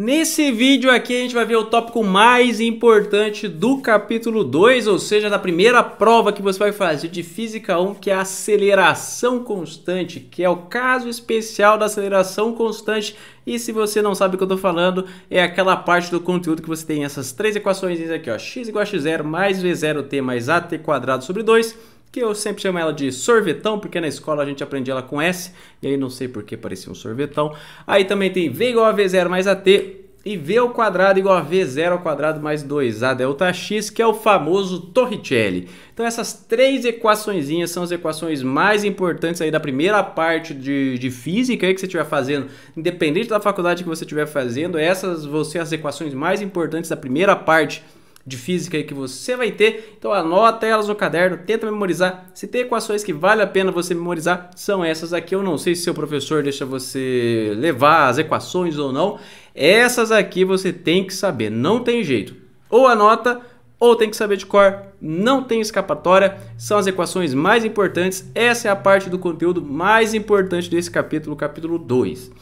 Nesse vídeo aqui a gente vai ver o tópico mais importante do capítulo 2, ou seja, da primeira prova que você vai fazer de Física 1, que é a aceleração constante, que é o caso especial da aceleração constante. E se você não sabe o que eu estou falando, é aquela parte do conteúdo que você tem essas três equações aqui, ó, x igual a x0 mais v0t mais at quadrado sobre 2 que eu sempre chamo ela de sorvetão, porque na escola a gente aprendia ela com S, e aí não sei por que parecia um sorvetão. Aí também tem V igual a V0 mais AT, e V ao quadrado igual a V0 ao quadrado mais 2A delta X, que é o famoso Torricelli. Então essas três equaçõezinhas são as equações mais importantes aí da primeira parte de, de física aí que você estiver fazendo, independente da faculdade que você estiver fazendo, essas vão ser as equações mais importantes da primeira parte de física aí que você vai ter. Então anota elas no caderno, tenta memorizar. Se tem equações que vale a pena você memorizar, são essas aqui. Eu não sei se seu professor deixa você levar as equações ou não. Essas aqui você tem que saber, não tem jeito. Ou anota ou tem que saber de cor, não tem escapatória, são as equações mais importantes. Essa é a parte do conteúdo mais importante desse capítulo, capítulo 2.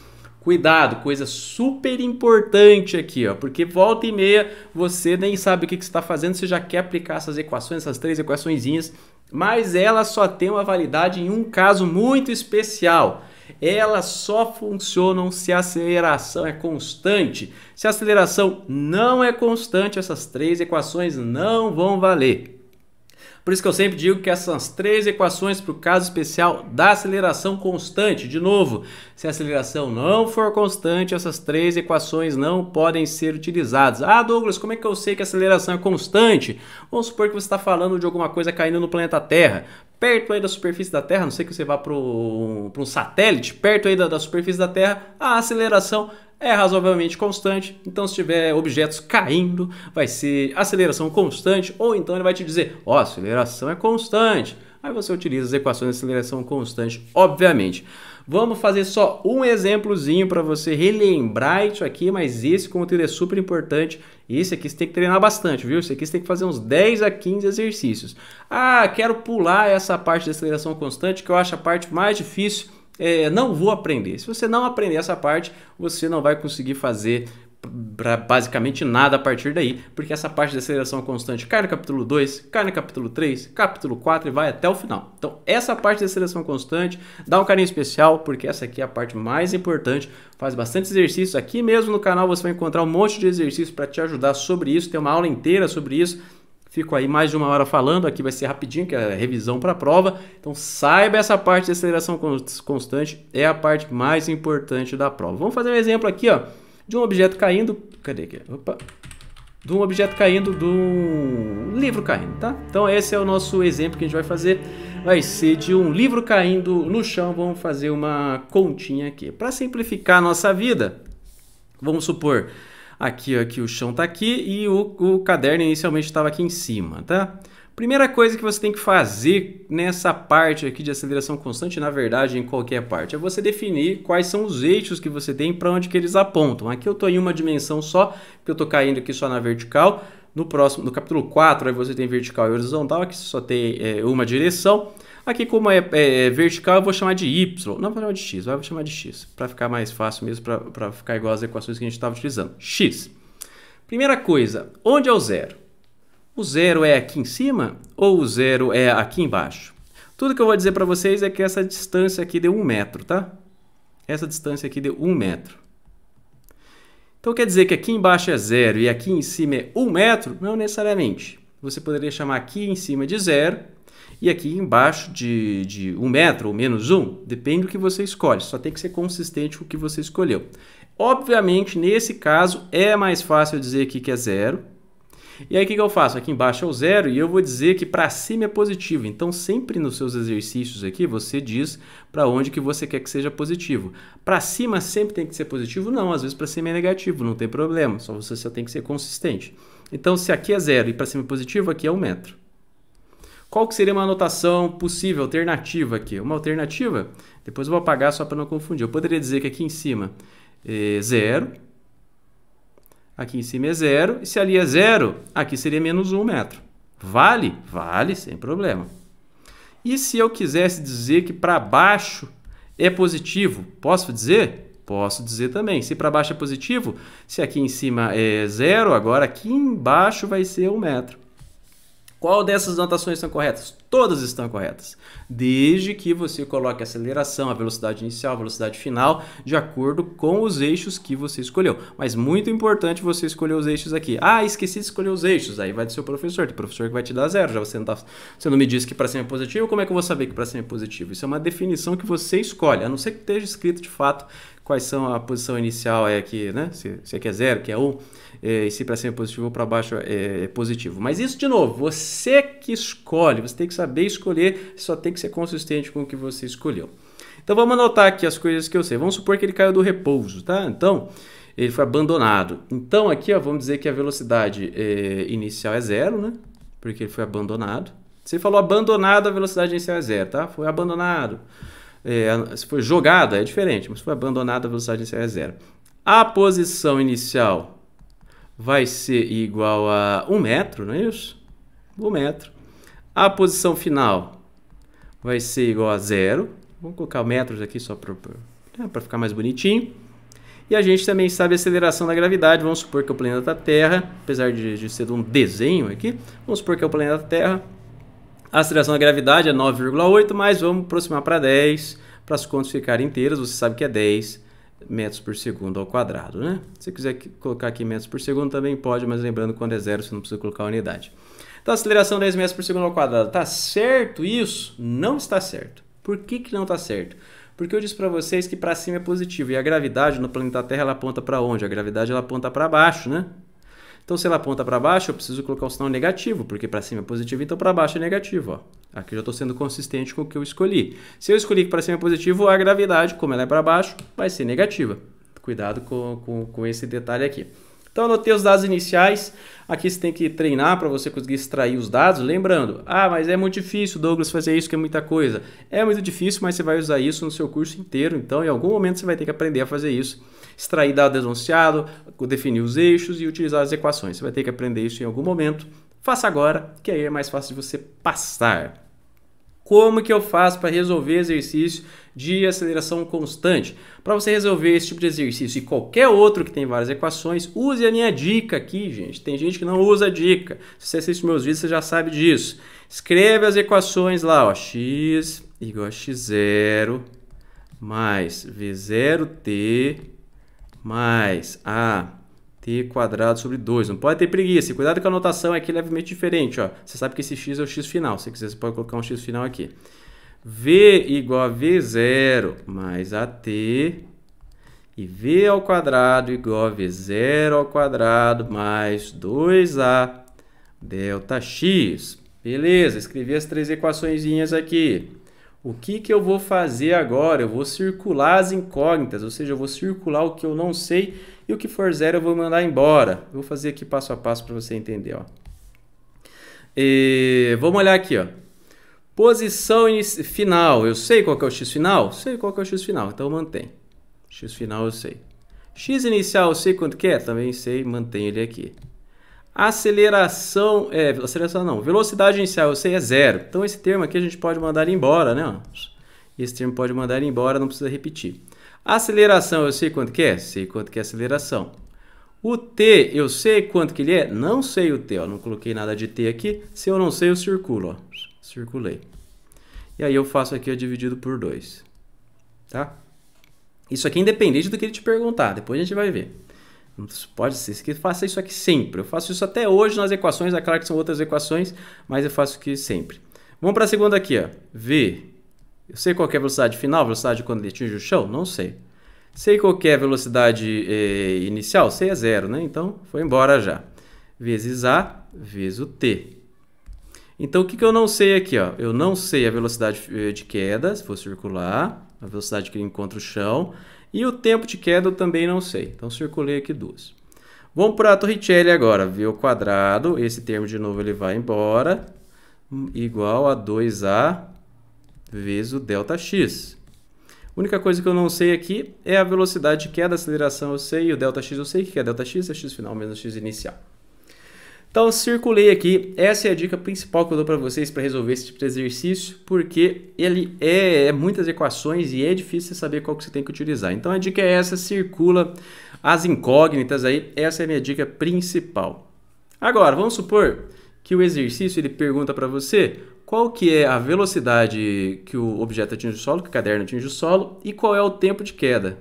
Cuidado, coisa super importante aqui, ó, porque volta e meia você nem sabe o que, que você está fazendo, você já quer aplicar essas equações, essas três equaçõezinhas, mas ela só tem uma validade em um caso muito especial. Elas só funcionam se a aceleração é constante. Se a aceleração não é constante, essas três equações não vão valer. Por isso que eu sempre digo que essas três equações para o caso especial da aceleração constante, de novo, se a aceleração não for constante, essas três equações não podem ser utilizadas. Ah, Douglas, como é que eu sei que a aceleração é constante? Vamos supor que você está falando de alguma coisa caindo no planeta Terra perto aí da superfície da Terra, a não sei que você vá para um satélite, perto aí da, da superfície da Terra, a aceleração é razoavelmente constante. Então, se tiver objetos caindo, vai ser aceleração constante, ou então ele vai te dizer: ó, oh, aceleração é constante. Aí você utiliza as equações de aceleração constante, obviamente. Vamos fazer só um exemplozinho para você relembrar isso aqui, mas esse conteúdo é super importante. Esse aqui você tem que treinar bastante, viu? Esse aqui você tem que fazer uns 10 a 15 exercícios. Ah, quero pular essa parte da aceleração constante, que eu acho a parte mais difícil. É, não vou aprender. Se você não aprender essa parte, você não vai conseguir fazer basicamente nada a partir daí, porque essa parte da aceleração constante cai no capítulo 2, cai no capítulo 3, capítulo 4 e vai até o final. Então, essa parte da aceleração constante dá um carinho especial, porque essa aqui é a parte mais importante. Faz bastante exercício. Aqui mesmo no canal você vai encontrar um monte de exercícios para te ajudar sobre isso. Tem uma aula inteira sobre isso. Fico aí mais de uma hora falando, aqui vai ser rapidinho, que é revisão para a prova. Então saiba essa parte de aceleração constante, é a parte mais importante da prova. Vamos fazer um exemplo aqui, ó de um objeto caindo. Cadê aqui? Opa! De um objeto caindo, de um livro caindo, tá? Então esse é o nosso exemplo que a gente vai fazer. Vai ser de um livro caindo no chão, vamos fazer uma continha aqui. Para simplificar a nossa vida, vamos supor aqui, aqui o chão está aqui e o, o caderno inicialmente estava aqui em cima, tá? Primeira coisa que você tem que fazer nessa parte aqui de aceleração constante, na verdade, em qualquer parte, é você definir quais são os eixos que você tem para onde que eles apontam. Aqui eu estou em uma dimensão só, porque eu estou caindo aqui só na vertical. No próximo, no capítulo 4, aí você tem vertical e horizontal, aqui só tem é, uma direção. Aqui, como é, é, é vertical, eu vou chamar de Y. Não, vou chamar de X, vou chamar de X, para ficar mais fácil mesmo, para ficar igual às equações que a gente estava utilizando. X. Primeira coisa, onde é o zero? O zero é aqui em cima ou o zero é aqui embaixo? Tudo que eu vou dizer para vocês é que essa distância aqui deu um metro, tá? Essa distância aqui deu um metro. Então quer dizer que aqui embaixo é zero e aqui em cima é um metro? Não necessariamente. Você poderia chamar aqui em cima de zero e aqui embaixo de, de um metro ou menos um. Depende do que você escolhe, só tem que ser consistente com o que você escolheu. Obviamente, nesse caso, é mais fácil dizer aqui que é zero e aí o que, que eu faço? Aqui embaixo é o zero e eu vou dizer que para cima é positivo. Então sempre nos seus exercícios aqui você diz para onde que você quer que seja positivo. Para cima sempre tem que ser positivo? Não, às vezes para cima é negativo, não tem problema, só você só tem que ser consistente. Então se aqui é zero e para cima é positivo, aqui é um metro. Qual que seria uma anotação possível, alternativa aqui? Uma alternativa, depois eu vou apagar só para não confundir. Eu poderia dizer que aqui em cima é zero aqui em cima é zero, e se ali é zero, aqui seria menos um metro. Vale? Vale, sem problema. E se eu quisesse dizer que para baixo é positivo, posso dizer? Posso dizer também. Se para baixo é positivo, se aqui em cima é zero, agora aqui embaixo vai ser um metro. Qual dessas notações são corretas? Todas estão corretas, desde que você coloque a aceleração, a velocidade inicial, a velocidade final, de acordo com os eixos que você escolheu. Mas muito importante você escolher os eixos aqui. Ah, esqueci de escolher os eixos. Aí vai do seu professor, tem professor que vai te dar zero. Já você não, tá, você não me disse que para cima é positivo, como é que eu vou saber que para cima é positivo? Isso é uma definição que você escolhe, a não ser que esteja escrito de fato quais são a posição inicial é aqui, né? Se, se aqui é, é zero, que é um, é, e se para cima é positivo ou para baixo é, é positivo. Mas isso, de novo, você que escolhe, você tem que saber escolher, só tem que ser consistente com o que você escolheu. Então vamos anotar aqui as coisas que eu sei. Vamos supor que ele caiu do repouso, tá? Então, ele foi abandonado. Então aqui, ó, vamos dizer que a velocidade é, inicial é zero, né? Porque ele foi abandonado. Você falou abandonado, a velocidade inicial é zero, tá? Foi abandonado. É, se foi jogada, é diferente, mas foi abandonado a velocidade inicial é zero. A posição inicial vai ser igual a 1 um metro, não é isso? 1 um metro. A posição final vai ser igual a zero. Vamos colocar metros aqui só para né, ficar mais bonitinho. E a gente também sabe a aceleração da gravidade. Vamos supor que é o planeta Terra, apesar de, de ser um desenho aqui, vamos supor que é o planeta Terra. A aceleração da gravidade é 9,8, mas vamos aproximar para 10. Para as contas ficarem inteiras, você sabe que é 10 metros por segundo ao quadrado, né? Se quiser colocar aqui metros por segundo também pode, mas lembrando quando é zero você não precisa colocar a unidade. Então, aceleração 10 metros por segundo ao quadrado. Tá certo isso? Não está certo. Por que, que não está certo? Porque eu disse para vocês que para cima é positivo. E a gravidade no planeta Terra ela aponta para onde? A gravidade ela aponta para baixo, né? Então, se ela aponta para baixo, eu preciso colocar o sinal negativo, porque para cima é positivo, então para baixo é negativo. Ó. Aqui eu já estou sendo consistente com o que eu escolhi. Se eu escolhi que para cima é positivo, a gravidade, como ela é para baixo, vai ser negativa. Cuidado com, com, com esse detalhe aqui. Então, anotei os dados iniciais. Aqui você tem que treinar para você conseguir extrair os dados. Lembrando, ah, mas é muito difícil, Douglas, fazer isso que é muita coisa. É muito difícil, mas você vai usar isso no seu curso inteiro. Então, em algum momento você vai ter que aprender a fazer isso. Extrair dado denunciado, definir os eixos e utilizar as equações. Você vai ter que aprender isso em algum momento. Faça agora, que aí é mais fácil de você passar. Como que eu faço para resolver exercício de aceleração constante? Para você resolver esse tipo de exercício e qualquer outro que tem várias equações, use a minha dica aqui, gente. Tem gente que não usa a dica. Se você assiste meus vídeos, você já sabe disso. Escreve as equações lá, ó, x igual a x0 mais v0t mais a t quadrado sobre 2. Não pode ter preguiça. Cuidado que a notação aqui é levemente diferente. Ó. Você sabe que esse x é o x final. Se quiser, você pode colocar um x final aqui. v igual a v0 mais at e v ao quadrado igual a v0 ao quadrado mais 2a delta x. Beleza, escrevi as três equações aqui. O que, que eu vou fazer agora? Eu vou circular as incógnitas, ou seja, eu vou circular o que eu não sei e o que for zero eu vou mandar embora. vou fazer aqui passo a passo para você entender. Ó. E, vamos olhar aqui. Ó. Posição final. Eu sei qual é o x final? Sei qual é o x final, então mantém. X final eu sei. X inicial eu sei quanto que é? Também sei, mantém ele aqui. Aceleração, é, aceleração não, velocidade inicial, eu sei, é zero. Então esse termo aqui a gente pode mandar ele embora, né? Esse termo pode mandar ele embora, não precisa repetir. Aceleração, eu sei quanto que é? Sei quanto que é aceleração. O T, eu sei quanto que ele é? Não sei o T, ó, não coloquei nada de T aqui. Se eu não sei, eu circulo, ó. Circulei. E aí eu faço aqui ó, dividido por 2, tá? Isso aqui é independente do que ele te perguntar, depois a gente vai ver pode ser que faça isso aqui sempre. Eu faço isso até hoje nas equações, é claro que são outras equações, mas eu faço aqui sempre. Vamos para a segunda aqui, ó. V. Eu sei qual é a velocidade final, velocidade quando ele atinge o chão? Não sei. Sei qual é a velocidade eh, inicial? Sei é zero, né? Então, foi embora já. Vezes A, vezes o T. Então, o que, que eu não sei aqui? Ó? Eu não sei a velocidade eh, de queda, se for circular, a velocidade que ele encontra o chão. E o tempo de queda eu também não sei. Então circulei aqui duas. Vamos para a Torricelli agora. V ao quadrado, esse termo de novo ele vai embora. Igual a 2A vezes o delta x. A única coisa que eu não sei aqui é a velocidade de queda, a aceleração eu sei, e o delta x eu sei que é delta x, é x final menos x inicial. Então circulei aqui, essa é a dica principal que eu dou para vocês para resolver esse tipo de exercício, porque ele é, é muitas equações e é difícil saber qual que você tem que utilizar. Então a dica é essa, circula as incógnitas aí, essa é a minha dica principal. Agora, vamos supor que o exercício ele pergunta para você qual que é a velocidade que o objeto atinge o solo, que o caderno atinge o solo, e qual é o tempo de queda.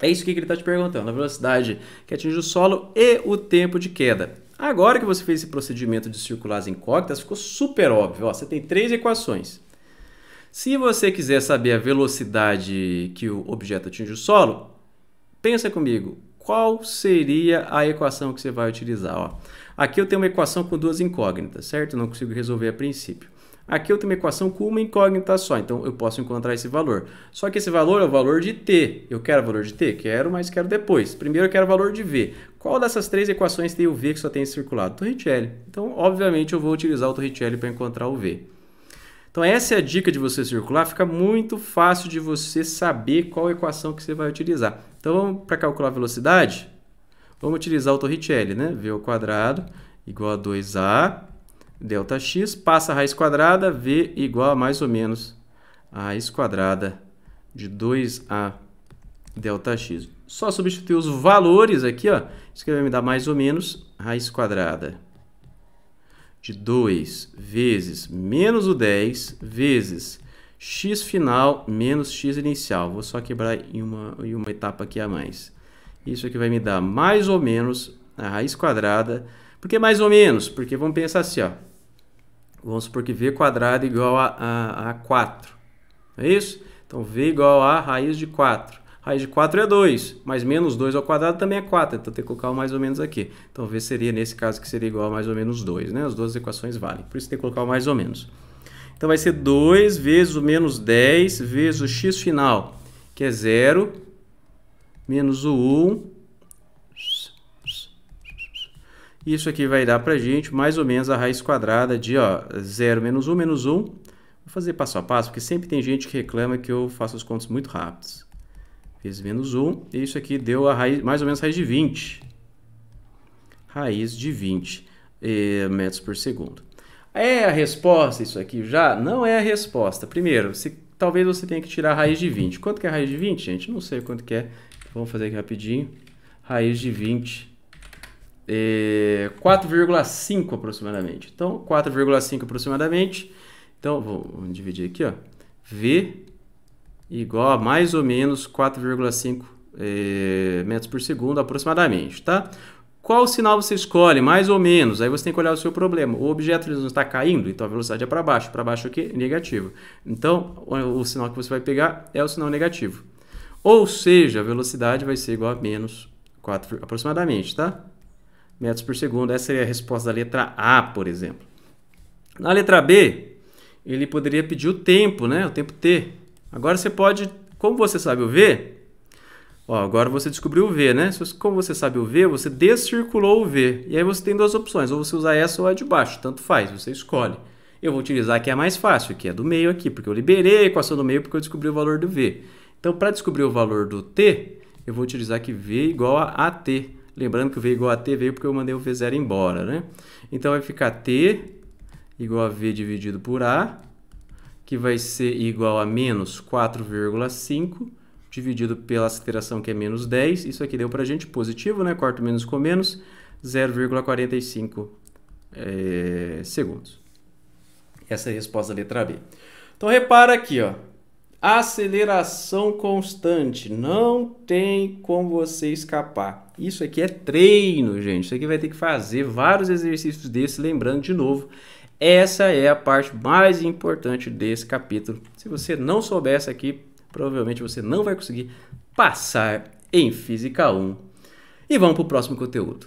É isso que ele está te perguntando, a velocidade que atinge o solo e o tempo de queda. Agora que você fez esse procedimento de circular as incógnitas, ficou super óbvio. Ó, você tem três equações. Se você quiser saber a velocidade que o objeto atinge o solo, pensa comigo, qual seria a equação que você vai utilizar? Ó, aqui eu tenho uma equação com duas incógnitas, certo? Não consigo resolver a princípio. Aqui eu tenho uma equação com uma incógnita só, então eu posso encontrar esse valor. Só que esse valor é o valor de t. Eu quero o valor de t? Quero, mas quero depois. Primeiro eu quero o valor de v. Qual dessas três equações tem o v que só tem circulado? Torricelli. Então, obviamente, eu vou utilizar o Torricelli para encontrar o v. Então essa é a dica de você circular, fica muito fácil de você saber qual equação que você vai utilizar. Então vamos para calcular a velocidade? Vamos utilizar o Torricelli, né? V ao quadrado igual a 2a Δx passa a raiz quadrada, V igual a mais ou menos a raiz quadrada de 2a Δx. Só substituir os valores aqui, ó. Isso aqui vai me dar mais ou menos raiz quadrada de 2 vezes menos o 10 vezes x final menos x inicial. Vou só quebrar em uma, em uma etapa aqui a mais. Isso aqui vai me dar mais ou menos a raiz quadrada. Por que mais ou menos? Porque vamos pensar assim, ó. Vamos supor que v quadrado igual a, a, a 4. é isso? Então, v igual a raiz de 4. Raiz de 4 é 2, mas menos 2 ao quadrado também é 4. Então, tem que colocar o mais ou menos aqui. Então, v seria, nesse caso, que seria igual a mais ou menos 2. Né? As duas equações valem. Por isso, tem que colocar o mais ou menos. Então, vai ser 2 vezes o menos 10 vezes o x final, que é 0, menos o 1, Isso aqui vai dar para a gente mais ou menos a raiz quadrada de 0 menos 1 menos 1. Vou fazer passo a passo, porque sempre tem gente que reclama que eu faço os contos muito rápidos. Fiz menos 1 e isso aqui deu a raiz, mais ou menos a raiz de 20. Raiz de 20 eh, metros por segundo. É a resposta isso aqui já? Não é a resposta. Primeiro, se, talvez você tenha que tirar a raiz de 20. Quanto que é a raiz de 20, gente? Não sei quanto que é. Vamos fazer aqui rapidinho. Raiz de 20 é, 4,5 aproximadamente. Então, 4,5 aproximadamente. Então, vou, vou dividir aqui, ó. V igual a mais ou menos 4,5 é, metros por segundo aproximadamente, tá? Qual sinal você escolhe? Mais ou menos. Aí você tem que olhar o seu problema. O objeto ele não está caindo, então a velocidade é para baixo. Para baixo o quê? Negativo. Então, o, o sinal que você vai pegar é o sinal negativo. Ou seja, a velocidade vai ser igual a menos 4 aproximadamente, tá? metros por segundo. Essa seria é a resposta da letra A, por exemplo. Na letra B, ele poderia pedir o tempo, né? O tempo T. Agora você pode, como você sabe o V, ó, agora você descobriu o V, né? Como você sabe o V, você descirculou o V. E aí você tem duas opções, ou você usar essa ou a de baixo, tanto faz, você escolhe. Eu vou utilizar a que é mais fácil, que é do meio aqui, porque eu liberei a equação do meio porque eu descobri o valor do V. Então, para descobrir o valor do T, eu vou utilizar que V igual a AT. Lembrando que o V igual a T veio porque eu mandei o V0 embora, né? Então vai ficar T igual a V dividido por A, que vai ser igual a menos 4,5 dividido pela aceleração que é menos 10. Isso aqui deu para a gente positivo, né? Corto menos com menos, 0,45 é, eh, segundos. Essa é a resposta da letra B. Então repara aqui, ó. Aceleração constante, não tem como você escapar. Isso aqui é treino, gente. Isso aqui vai ter que fazer vários exercícios desses, lembrando de novo, essa é a parte mais importante desse capítulo. Se você não soubesse aqui, provavelmente você não vai conseguir passar em Física 1. E vamos para o próximo conteúdo.